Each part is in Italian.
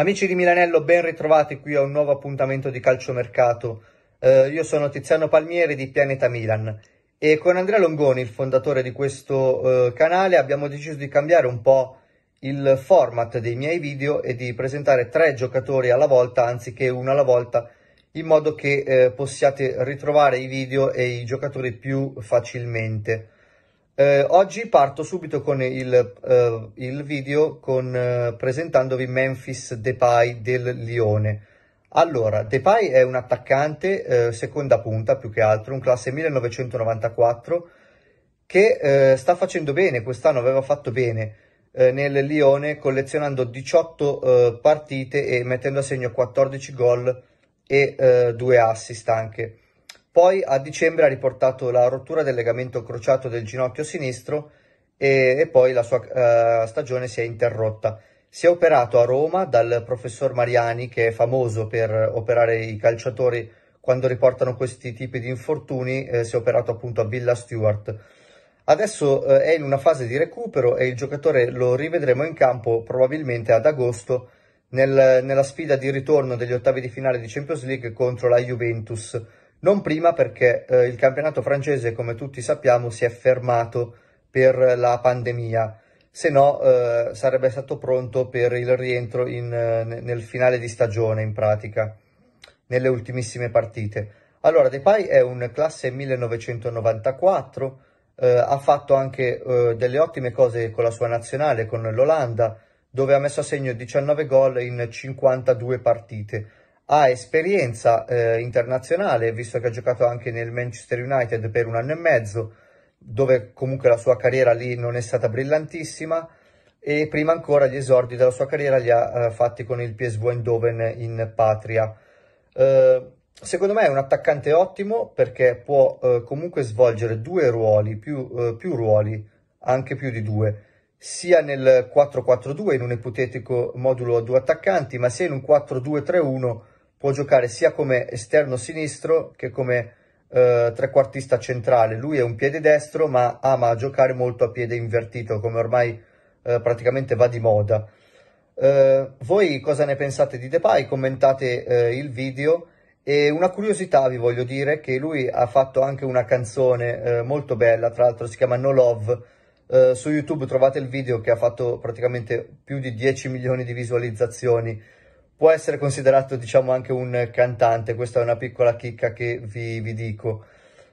Amici di Milanello, ben ritrovati qui a un nuovo appuntamento di calciomercato. Eh, io sono Tiziano Palmieri di Pianeta Milan e con Andrea Longoni, il fondatore di questo eh, canale, abbiamo deciso di cambiare un po' il format dei miei video e di presentare tre giocatori alla volta anziché uno alla volta in modo che eh, possiate ritrovare i video e i giocatori più facilmente. Eh, oggi parto subito con il, eh, il video con, eh, presentandovi Memphis Depay del Lione. Allora, Depay è un attaccante, eh, seconda punta più che altro, un classe 1994, che eh, sta facendo bene, quest'anno aveva fatto bene eh, nel Lione collezionando 18 partite e mettendo a segno 14 gol e 2 assist anche. Poi a dicembre ha riportato la rottura del legamento crociato del ginocchio sinistro e, e poi la sua eh, stagione si è interrotta. Si è operato a Roma dal professor Mariani, che è famoso per operare i calciatori quando riportano questi tipi di infortuni, eh, si è operato appunto a Villa Stewart. Adesso eh, è in una fase di recupero e il giocatore lo rivedremo in campo probabilmente ad agosto nel, nella sfida di ritorno degli ottavi di finale di Champions League contro la Juventus. Non prima perché eh, il campionato francese, come tutti sappiamo, si è fermato per la pandemia, se no eh, sarebbe stato pronto per il rientro in, eh, nel finale di stagione in pratica, nelle ultimissime partite. Allora, Depay è un classe 1994, eh, ha fatto anche eh, delle ottime cose con la sua nazionale, con l'Olanda, dove ha messo a segno 19 gol in 52 partite ha esperienza eh, internazionale, visto che ha giocato anche nel Manchester United per un anno e mezzo, dove comunque la sua carriera lì non è stata brillantissima, e prima ancora gli esordi della sua carriera li ha eh, fatti con il PSV Eindhoven in patria. Eh, secondo me è un attaccante ottimo perché può eh, comunque svolgere due ruoli, più, eh, più ruoli, anche più di due, sia nel 4-4-2 in un ipotetico modulo a due attaccanti, ma sia in un 4-2-3-1 può giocare sia come esterno sinistro che come eh, trequartista centrale. Lui è un piede destro, ma ama giocare molto a piede invertito, come ormai eh, praticamente va di moda. Eh, voi cosa ne pensate di Depay? Commentate eh, il video. E una curiosità vi voglio dire che lui ha fatto anche una canzone eh, molto bella, tra l'altro si chiama No Love. Eh, su YouTube trovate il video che ha fatto praticamente più di 10 milioni di visualizzazioni può essere considerato diciamo anche un cantante, questa è una piccola chicca che vi, vi dico.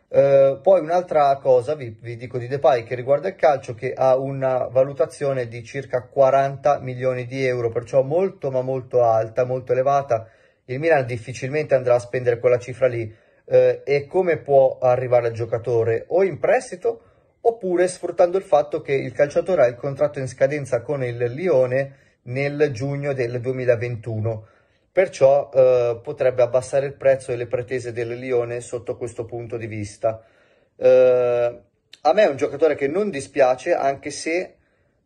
Eh, poi un'altra cosa vi, vi, dico di Depay che riguarda il calcio che ha una valutazione di circa 40 milioni di euro, perciò molto ma molto alta, molto elevata. Il Milan difficilmente andrà a spendere quella cifra lì eh, e come può arrivare il giocatore? O in prestito oppure sfruttando il fatto che il calciatore ha il contratto in scadenza con il Lione nel giugno del 2021 perciò eh, potrebbe abbassare il prezzo e le pretese del Lione sotto questo punto di vista. Eh, a me è un giocatore che non dispiace, anche se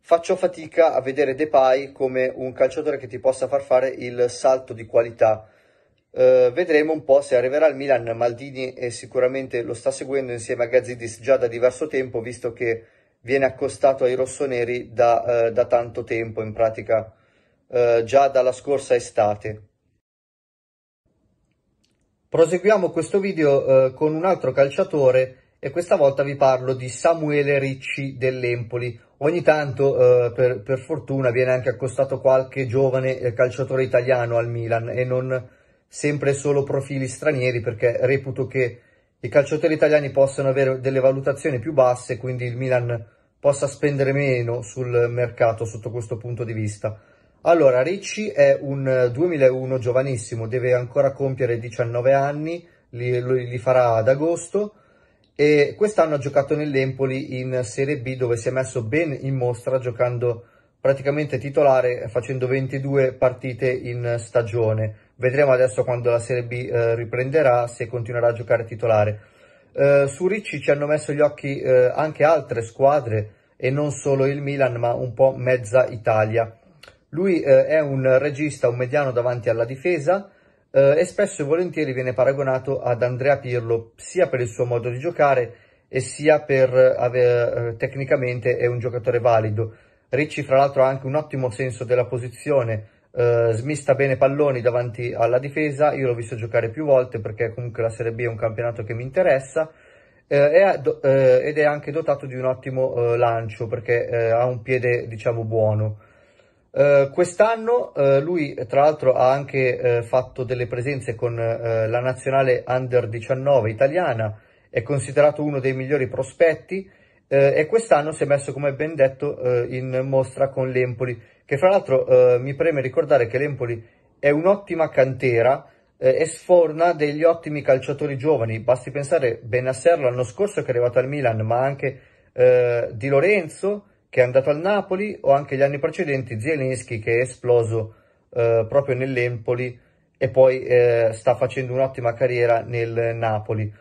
faccio fatica a vedere Depay come un calciatore che ti possa far fare il salto di qualità. Eh, vedremo un po' se arriverà al Milan. Maldini e eh, sicuramente lo sta seguendo insieme a Gazzidis già da diverso tempo, visto che viene accostato ai rossoneri da, eh, da tanto tempo, in pratica eh, già dalla scorsa estate. Proseguiamo questo video eh, con un altro calciatore e questa volta vi parlo di Samuele Ricci dell'Empoli. Ogni tanto, eh, per, per, fortuna, viene anche accostato qualche giovane eh, calciatore italiano al Milan e non sempre solo profili stranieri perché reputo che i calciatori italiani possono avere delle valutazioni più basse, quindi il Milan possa spendere meno sul mercato sotto questo punto di vista. Allora, Ricci è un 2001 eh, giovanissimo, deve ancora compiere 19 anni, li, li farà ad agosto e quest'anno ha giocato nell'Empoli in Serie B dove si è messo ben in mostra giocando praticamente titolare facendo 22 partite in stagione. Vedremo adesso quando la Serie B eh, riprenderà se continuerà a giocare titolare. Eh, su Ricci ci hanno messo gli occhi eh, anche altre squadre e non solo il Milan ma un po' mezza Italia. Lui eh, è un regista, un mediano davanti alla difesa eh, e spesso e volentieri viene paragonato ad Andrea Pirlo sia per il suo modo di giocare e sia per eh, aver eh, tecnicamente è un giocatore valido. Ricci fra l'altro ha anche un ottimo senso della posizione eh, smista bene palloni davanti alla difesa, io l'ho visto giocare più volte perché comunque la Serie B è un campionato che mi interessa eh, eh ed è anche dotato di un ottimo eh, lancio perché ha un piede diciamo buono. quest'anno lui tra l'altro ha anche fatto delle presenze con la nazionale under 19 italiana, è considerato uno dei migliori prospetti eh, e quest'anno si è messo, come ben detto, eh, in mostra con l'Empoli, che fra l'altro eh, mi preme ricordare che l'Empoli è un'ottima cantera eh, e sforna degli ottimi calciatori giovani. Basti pensare Benasser l'anno scorso che è arrivato al Milan, ma anche eh, Di Lorenzo che è andato al Napoli o anche gli anni precedenti Zielinski che è esploso eh, proprio nell'Empoli e poi sta facendo un'ottima carriera nel Napoli.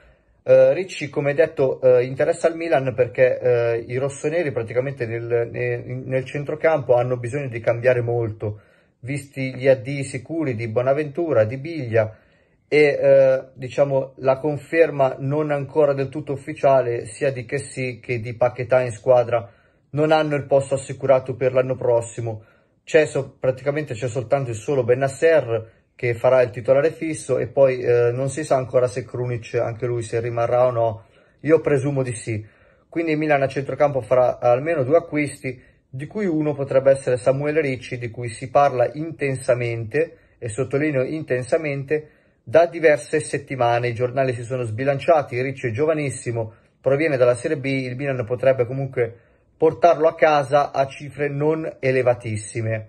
Uh, Ricci, come detto, uh, interessa al Milan perché uh, i rossoneri praticamente nel, nel, nel, centrocampo hanno bisogno di cambiare molto, visti gli addi sicuri di Bonaventura, di Biglia e diciamo la conferma non ancora del tutto ufficiale sia di Chessy che di Paquetà in squadra non hanno il posto assicurato per l'anno prossimo. C'è so, praticamente c'è soltanto il solo Benasser che farà il titolare fisso e poi eh, non si sa ancora se Krunic anche lui se rimarrà o no, io presumo di sì. Quindi Milan a centrocampo farà almeno due acquisti, di cui uno potrebbe essere Samuele Ricci, di cui si parla intensamente, e sottolineo intensamente, da diverse settimane. I giornali si sono sbilanciati, Ricci è giovanissimo, proviene dalla Serie B, il Milan potrebbe comunque portarlo a casa a cifre non elevatissime.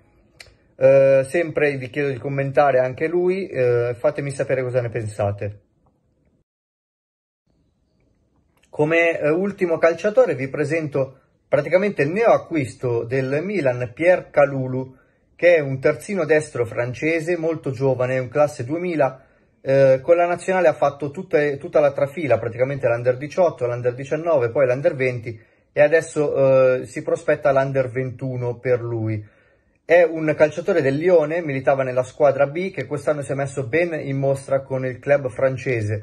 Eh, sempre vi chiedo di commentare anche lui, eh, fatemi sapere cosa ne pensate. Come eh, ultimo calciatore vi presento praticamente il neo acquisto del Milan, Pierre Calulu, che è un terzino destro francese, molto giovane, un classe 2000, eh, con la nazionale ha fatto tutte, tutta la trafila, praticamente l'Under 18, l'Under 19, poi l'Under 20 e adesso eh, si prospetta l'Under 21 per lui. È un calciatore del Lione, militava nella squadra B che quest'anno si è messo ben in mostra con il club francese.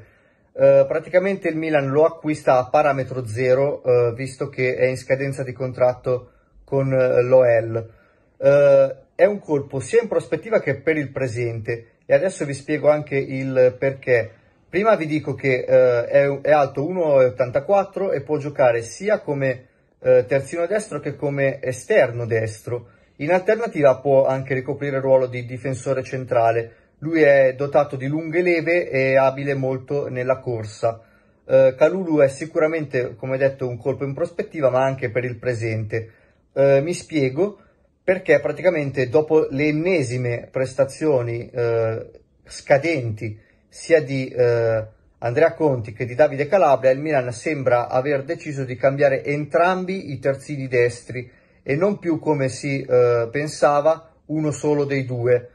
Eh, praticamente il Milan lo acquista a parametro zero, eh, visto che è in scadenza di contratto con eh, l'OL. Eh, è un colpo sia in prospettiva che per il presente e adesso vi spiego anche il perché. Prima vi dico che eh, è, è, alto 1,84 e può giocare sia come eh, terzino destro che come esterno destro in alternativa può anche ricoprire il ruolo di difensore centrale. Lui è dotato di lunghe leve e abile molto nella corsa. Eh, Calulu è sicuramente, come detto, un colpo in prospettiva, ma anche per il presente. Eh, mi spiego perché praticamente dopo le ennesime prestazioni eh, scadenti sia di eh, Andrea Conti che di Davide Calabria, il Milan sembra aver deciso di cambiare entrambi i terzini destri e non più come si eh, pensava uno solo dei due.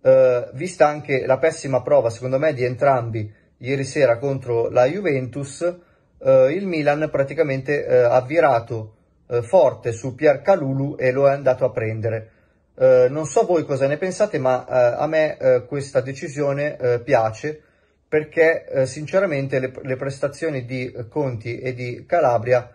Eh, vista anche la pessima prova, secondo me, di entrambi ieri sera contro la Juventus, eh, il Milan praticamente eh, ha virato eh, forte su Pier Calulu e lo è andato a prendere. Eh, non so voi cosa ne pensate, ma a me questa decisione piace perché sinceramente le, le, prestazioni di Conti e di Calabria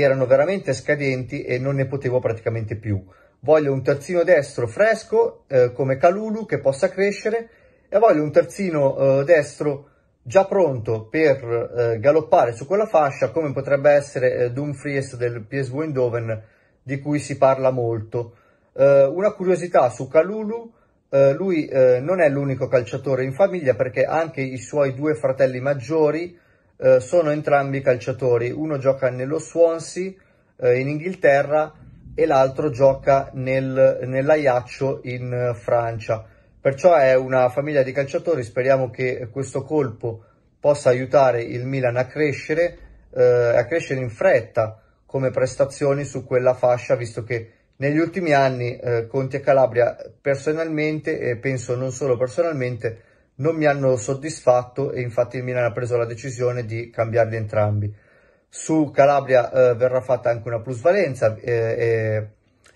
erano veramente scadenti e non ne potevo praticamente più. Voglio un terzino destro fresco eh, come Calulu che possa crescere e voglio un terzino eh, destro già pronto per eh, galoppare su quella fascia come potrebbe essere eh, Dumfries del PSV Eindhoven di cui si parla molto. Eh, una curiosità su Calulu, eh, lui non è l'unico calciatore in famiglia perché anche i suoi due fratelli maggiori eh, sono entrambi calciatori, uno gioca nello Swansea eh, in Inghilterra e l'altro gioca nel, nell'Ajaccio in eh, Francia. Perciò è una famiglia di calciatori, speriamo che questo colpo possa aiutare il Milan a crescere, eh, a crescere in fretta come prestazioni su quella fascia, visto che negli ultimi anni eh, Conti e Calabria personalmente, e penso non solo personalmente, non mi hanno soddisfatto e infatti il Milan ha preso la decisione di cambiarli entrambi. Su Calabria eh, verrà fatta anche una plusvalenza eh, eh,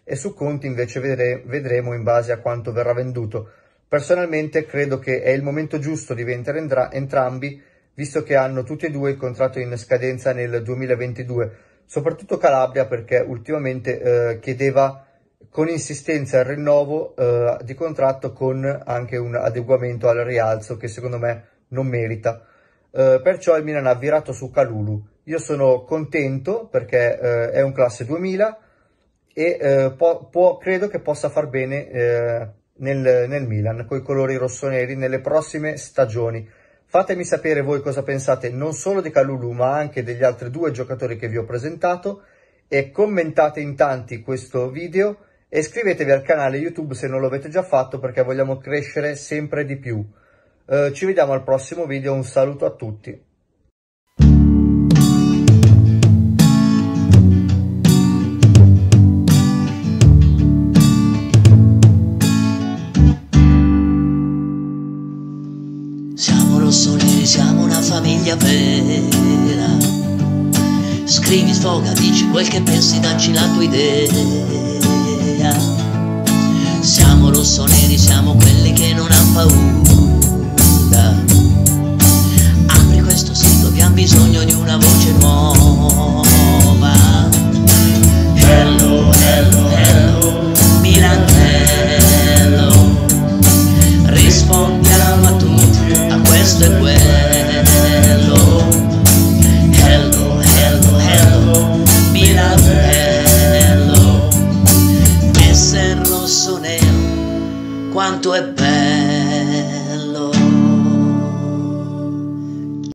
e su Conti invece vedre vedremo in base a quanto verrà venduto. Personalmente credo che è il momento giusto di vendere entrambi visto che hanno tutti e due il contratto in scadenza nel 2022, soprattutto Calabria perché ultimamente eh, chiedeva con insistenza il rinnovo eh, di contratto con anche un adeguamento al rialzo che secondo me non merita. Eh, perciò il Milan ha virato su Calulu. Io sono contento perché eh, è un classe 2000 e eh, può, può, credo che possa far bene eh, nel, nel Milan con i colori rossoneri nelle prossime stagioni. Fatemi sapere voi cosa pensate non solo di Calulu ma anche degli altri due giocatori che vi ho presentato e commentate in tanti questo video e iscrivetevi al canale YouTube se non lo avete già fatto perché vogliamo crescere sempre di più. Eh, ci vediamo al prossimo video, un saluto a tutti. Siamo rossoneri, siamo una famiglia vera Scrivi, sfoga, dici quel che pensi, dacci la tua idea rosso neri siamo quelli che non hanno paura. Apri questo sito abbiamo bisogno di una voce nuova.